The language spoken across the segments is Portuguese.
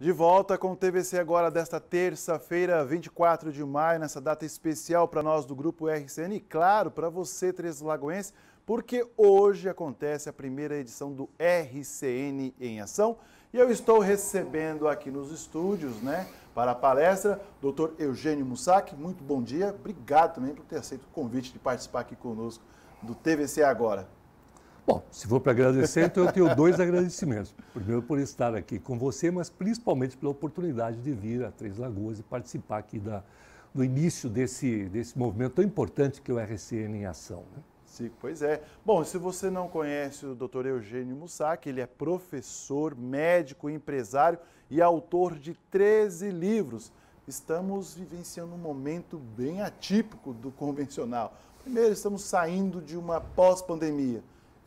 De volta com o TVC agora desta terça-feira, 24 de maio, nessa data especial para nós do Grupo RCN e, claro, para você, Três Lagoense, porque hoje acontece a primeira edição do RCN em Ação e eu estou recebendo aqui nos estúdios, né, para a palestra, doutor Eugênio Mussac. Muito bom dia, obrigado também por ter aceito o convite de participar aqui conosco do TVC agora. Bom, se for para agradecer, então eu tenho dois agradecimentos. Primeiro por estar aqui com você, mas principalmente pela oportunidade de vir a Três Lagoas e participar aqui da, do início desse, desse movimento tão importante que é o RCN em Ação. Né? Sim, pois é. Bom, se você não conhece o Dr. Eugênio Mussac, ele é professor, médico, empresário e autor de 13 livros. Estamos vivenciando um momento bem atípico do convencional. Primeiro, estamos saindo de uma pós-pandemia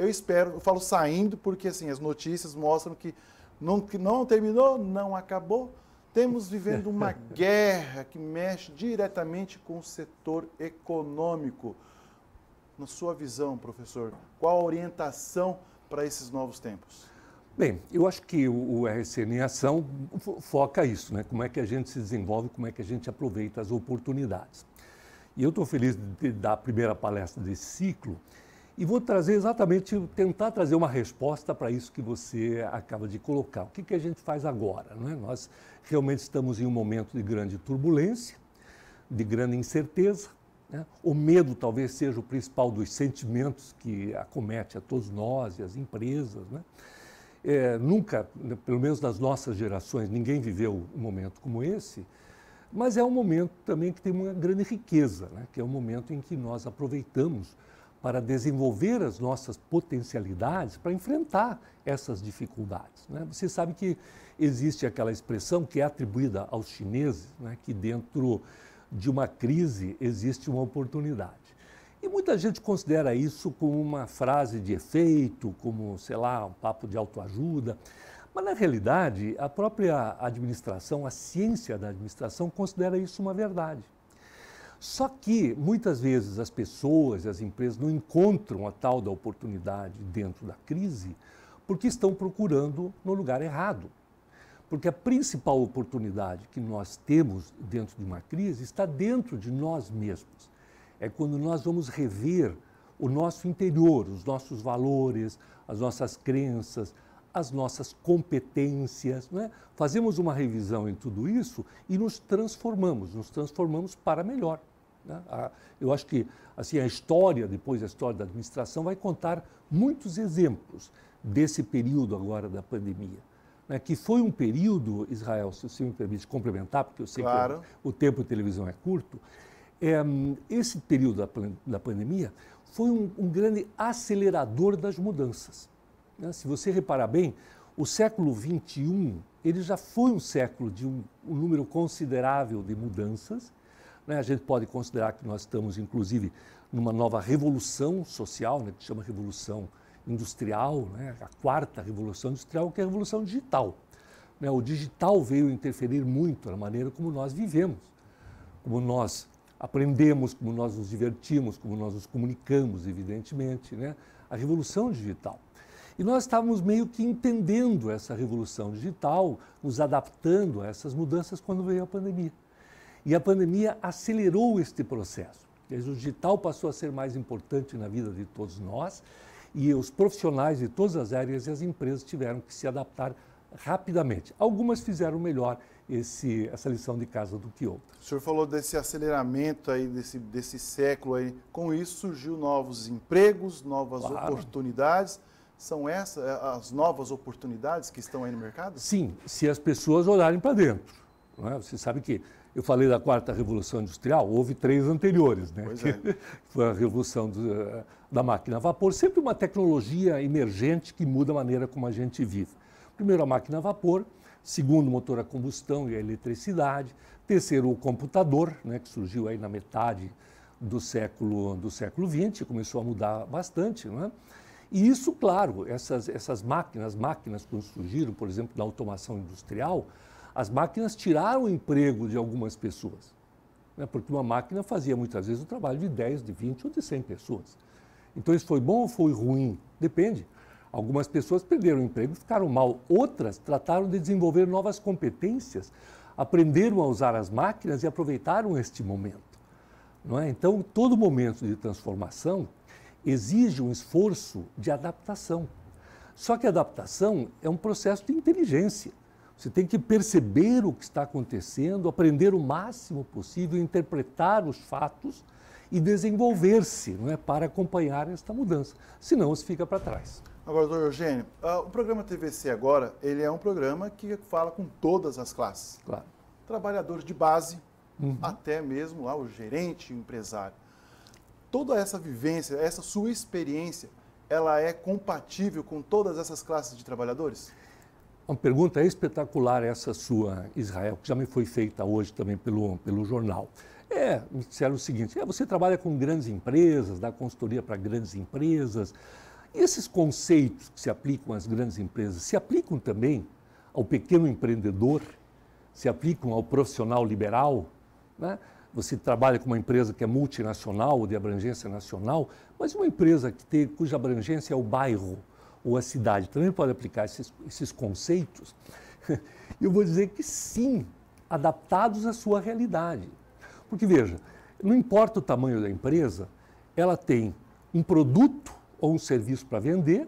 eu espero, eu falo saindo, porque assim, as notícias mostram que não, que não terminou, não acabou. Temos vivendo uma guerra que mexe diretamente com o setor econômico. Na sua visão, professor, qual a orientação para esses novos tempos? Bem, eu acho que o RCN em Ação foca isso, né? Como é que a gente se desenvolve, como é que a gente aproveita as oportunidades. E eu estou feliz de, dar a primeira palestra desse ciclo, e vou trazer exatamente, tentar trazer uma resposta para isso que você acaba de colocar. O que, que a gente faz agora? Né? Nós realmente estamos em um momento de grande turbulência, de grande incerteza. Né? O medo talvez seja o principal dos sentimentos que acomete a todos nós e as empresas. Né? É, nunca, né, pelo menos das nossas gerações, ninguém viveu um momento como esse mas é um momento também que tem uma grande riqueza, né? que é um momento em que nós aproveitamos para desenvolver as nossas potencialidades para enfrentar essas dificuldades. Né? Você sabe que existe aquela expressão que é atribuída aos chineses, né? que dentro de uma crise existe uma oportunidade. E muita gente considera isso como uma frase de efeito, como, sei lá, um papo de autoajuda. Mas, na realidade, a própria administração, a ciência da administração, considera isso uma verdade. Só que muitas vezes as pessoas e as empresas não encontram a tal da oportunidade dentro da crise porque estão procurando no lugar errado. Porque a principal oportunidade que nós temos dentro de uma crise está dentro de nós mesmos. É quando nós vamos rever o nosso interior, os nossos valores, as nossas crenças, as nossas competências. é? Fazemos uma revisão em tudo isso e nos transformamos, nos transformamos para melhor. Né? A, eu acho que assim a história, depois a história da administração, vai contar muitos exemplos desse período agora da pandemia. Né? Que foi um período, Israel, se você me permite complementar, porque eu sei claro. que o tempo de televisão é curto, é, esse período da, da pandemia foi um, um, grande acelerador das mudanças. Né? Se você reparar bem, o século XXI ele já foi um século de um, um número considerável de mudanças né? A gente pode considerar que nós estamos, inclusive, numa nova revolução social, né? que chama revolução industrial, né? a quarta revolução industrial, que é a revolução digital. Né? O digital veio interferir muito na maneira como nós vivemos, como nós aprendemos, como nós nos divertimos, como nós nos comunicamos, evidentemente, né? a revolução digital. E nós estávamos meio que entendendo essa revolução digital, nos adaptando a essas mudanças quando veio a pandemia. E a pandemia acelerou este processo. O digital passou a ser mais importante na vida de todos nós e os profissionais de todas as áreas e as empresas tiveram que se adaptar rapidamente. Algumas fizeram melhor esse, essa lição de casa do que outras. O senhor falou desse aceleramento aí, desse, desse século aí. Com isso surgiu novos empregos, novas claro. oportunidades. São essas é, as novas oportunidades que estão aí no mercado? Sim, se as pessoas olharem para dentro. É? Você sabe que eu falei da quarta revolução industrial, houve três anteriores, né? Pois é. Que foi a revolução do, eh, da máquina a vapor, sempre uma tecnologia emergente que muda a maneira como a gente vive. Primeiro a máquina a vapor, segundo o motor a combustão e a eletricidade, terceiro o computador, né, que surgiu aí na metade do século do século 20, começou a mudar bastante, né? E isso, claro, essas, essas máquinas, máquinas que surgiram, por exemplo, na automação industrial, as máquinas tiraram o emprego de algumas pessoas, né? porque uma máquina fazia muitas vezes o trabalho de 10, de 20 ou de 100 pessoas. Então, isso foi bom ou foi ruim? Depende. Algumas pessoas perderam o emprego e ficaram mal, outras trataram de desenvolver novas competências, aprenderam a usar as máquinas e aproveitaram este momento. Não é? Então, todo momento de transformação exige um esforço de adaptação. Só que adaptação é um processo de inteligência. Você tem que perceber o que está acontecendo, aprender o máximo possível, interpretar os fatos e desenvolver-se não é, para acompanhar esta mudança. Senão, se fica para trás. Agora, doutor Eugênio, uh, o programa TVC Agora, ele é um programa que fala com todas as classes. Claro. Trabalhadores de base, uhum. até mesmo lá o gerente, o empresário. Toda essa vivência, essa sua experiência, ela é compatível com todas essas classes de trabalhadores? Uma pergunta espetacular essa sua, Israel, que já me foi feita hoje também pelo, pelo jornal. É, me disseram o seguinte, é, você trabalha com grandes empresas, dá consultoria para grandes empresas. E esses conceitos que se aplicam às grandes empresas, se aplicam também ao pequeno empreendedor? Se aplicam ao profissional liberal? Né? Você trabalha com uma empresa que é multinacional, de abrangência nacional, mas uma empresa que tem, cuja abrangência é o bairro, ou a cidade também pode aplicar esses, esses conceitos, eu vou dizer que sim, adaptados à sua realidade. Porque veja, não importa o tamanho da empresa, ela tem um produto ou um serviço para vender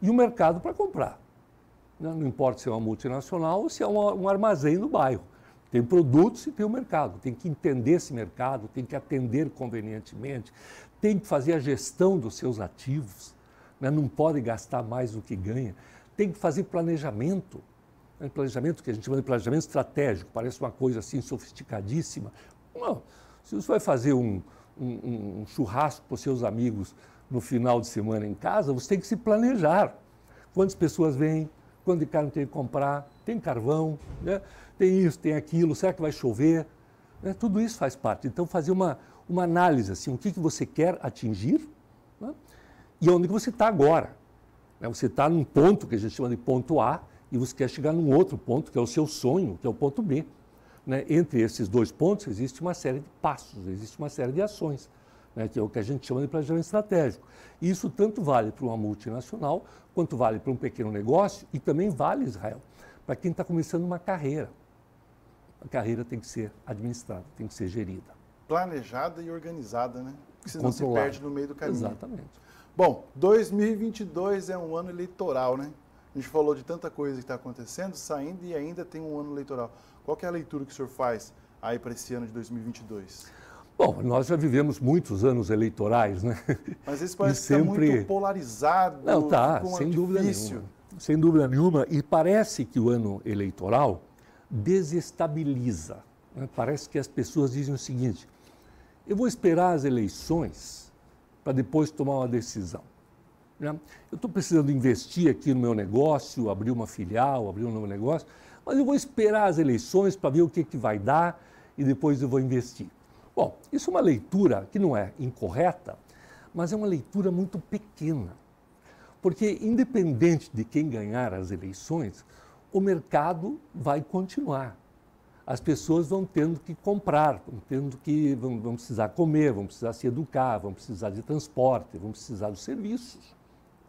e um mercado para comprar. Né? Não importa se é uma multinacional ou se é um armazém no bairro. Tem produtos e tem o um mercado. Tem que entender esse mercado, tem que atender convenientemente, tem que fazer a gestão dos seus ativos, né? não pode gastar mais do que ganha. Tem que fazer planejamento. Né? Planejamento que a gente chama de planejamento estratégico, parece uma coisa assim sofisticadíssima. Não, se você vai fazer um, um, um churrasco para os seus amigos no final de semana em casa, você tem que se planejar. Quantas pessoas vêm, quanto de carne tem que comprar, tem carvão, né? tem isso, tem aquilo, será que vai chover? Né? Tudo isso faz parte. Então, fazer uma, uma análise, assim, o que, que você quer atingir e é onde você está agora. Né? Você está num ponto que a gente chama de ponto A e você quer chegar num outro ponto, que é o seu sonho, que é o ponto B. Né? Entre esses dois pontos existe uma série de passos, existe uma série de ações, né? que é o que a gente chama de planejamento estratégico. E isso tanto vale para uma multinacional, quanto vale para um pequeno negócio e também vale, Israel, para quem está começando uma carreira. A carreira tem que ser administrada, tem que ser gerida. Planejada e organizada, né? Porque senão se perde no meio do caminho. Exatamente. Bom, 2022 é um ano eleitoral, né? A gente falou de tanta coisa que está acontecendo, saindo e ainda tem um ano eleitoral. Qual é a leitura que o senhor faz aí para esse ano de 2022? Bom, nós já vivemos muitos anos eleitorais, né? Mas esse parece tá sempre... que está muito polarizado. Não, tá, sem dúvida nenhuma. Sem dúvida nenhuma. E parece que o ano eleitoral desestabiliza. Né? Parece que as pessoas dizem o seguinte: eu vou esperar as eleições para depois tomar uma decisão. Né? Eu estou precisando investir aqui no meu negócio, abrir uma filial, abrir um novo negócio, mas eu vou esperar as eleições para ver o que, que vai dar e depois eu vou investir. Bom, isso é uma leitura que não é incorreta, mas é uma leitura muito pequena. Porque, independente de quem ganhar as eleições, o mercado vai continuar as pessoas vão tendo que comprar, vão tendo que vão, vão, precisar comer, vão precisar se educar, vão precisar de transporte, vão precisar dos serviços.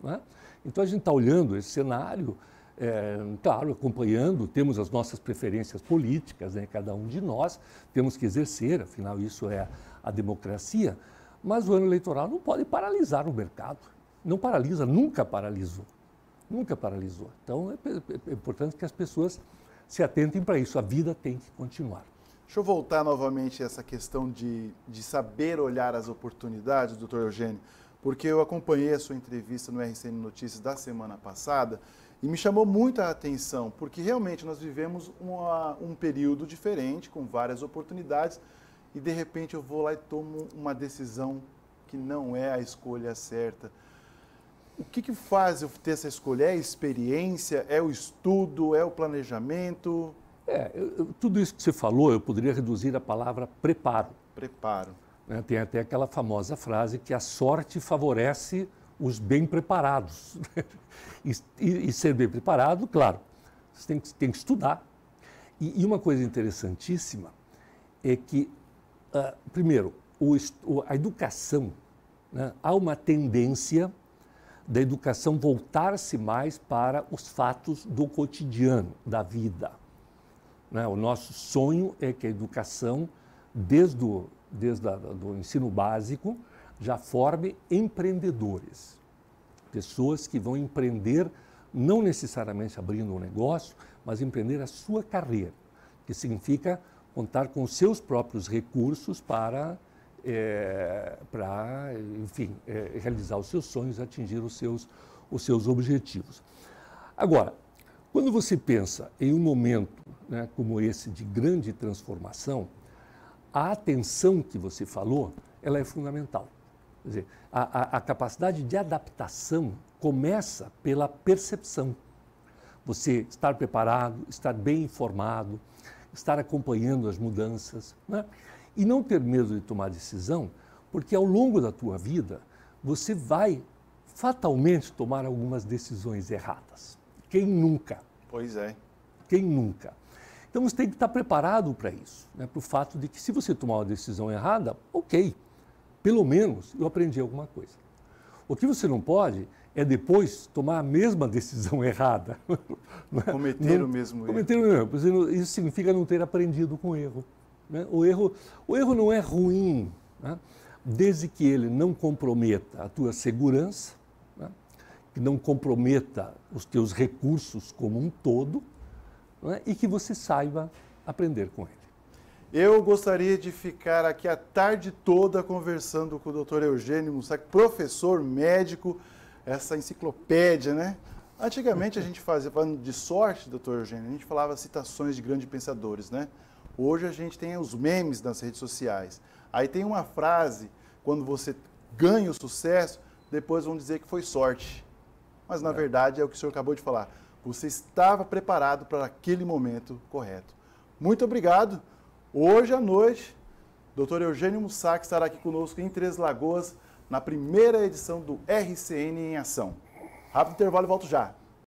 Né? Então a gente está olhando esse cenário, é, claro, acompanhando, temos as nossas preferências políticas, né? cada um de nós temos que exercer, afinal isso é a democracia, mas o ano eleitoral não pode paralisar o mercado. Não paralisa, nunca paralisou. Nunca paralisou. Então é, é, é importante que as pessoas se atentem para isso. A vida tem que continuar. Deixa eu voltar novamente a essa questão de, de saber olhar as oportunidades, doutor Eugênio, porque eu acompanhei a sua entrevista no RCN Notícias da semana passada e me chamou muito a atenção, porque realmente nós vivemos uma, um período diferente, com várias oportunidades, e de repente eu vou lá e tomo uma decisão que não é a escolha certa. O que, que faz eu ter essa escolha? É a experiência? É o estudo? É o planejamento? É, eu, tudo isso que você falou, eu poderia reduzir a palavra preparo. Preparo. Né, tem até aquela famosa frase que a sorte favorece os bem preparados. e, e, e, ser bem preparado, claro, você tem que, tem que estudar. E, e uma coisa interessantíssima é que, uh, primeiro, o, a educação, né, há uma tendência da educação voltar-se mais para os fatos do cotidiano, da vida. Né? O nosso sonho é que a educação, desde o desde a, do ensino básico, já forme empreendedores. Pessoas que vão empreender, não necessariamente abrindo um negócio, mas empreender a sua carreira, que significa contar com seus próprios recursos para é, para, enfim, é, realizar os seus sonhos, atingir os seus, os seus objetivos. Agora, quando você pensa em um momento né, como esse de grande transformação, a atenção que você falou, ela é fundamental. Quer dizer, a, a, a capacidade de adaptação começa pela percepção. Você estar preparado, estar bem informado, estar acompanhando as mudanças. Né? E não ter medo de tomar decisão, porque ao longo da tua vida você vai fatalmente tomar algumas decisões erradas. Quem nunca? Pois é. Quem nunca? Então você tem que estar preparado para isso, né? para o fato de que se você tomar uma decisão errada, ok, pelo menos eu aprendi alguma coisa. O que você não pode é depois tomar a mesma decisão errada. Né? Cometer não, o mesmo cometer erro. Cometer o mesmo erro. Isso significa não ter aprendido com o erro. Né? O, erro, o erro não é ruim, né? desde que ele não comprometa a tua segurança, né? que não comprometa os teus recursos como um todo né? e que você saiba aprender com ele. Eu gostaria de ficar aqui a tarde toda conversando com o Dr. Eugênio Mussac, professor médico, essa enciclopédia, né? Antigamente a gente fazia, falando de sorte, doutor Eugênio, a gente falava citações de grandes pensadores, né? Hoje a gente tem os memes nas redes sociais. Aí tem uma frase, quando você ganha o sucesso, depois vão dizer que foi sorte. Mas na é. verdade é o que o senhor acabou de falar. Você estava preparado para aquele momento correto. Muito obrigado. Hoje à noite, doutor Eugênio Mussac estará aqui conosco em Três Lagoas, na primeira edição do RCN em Ação. Rápido intervalo e volto já.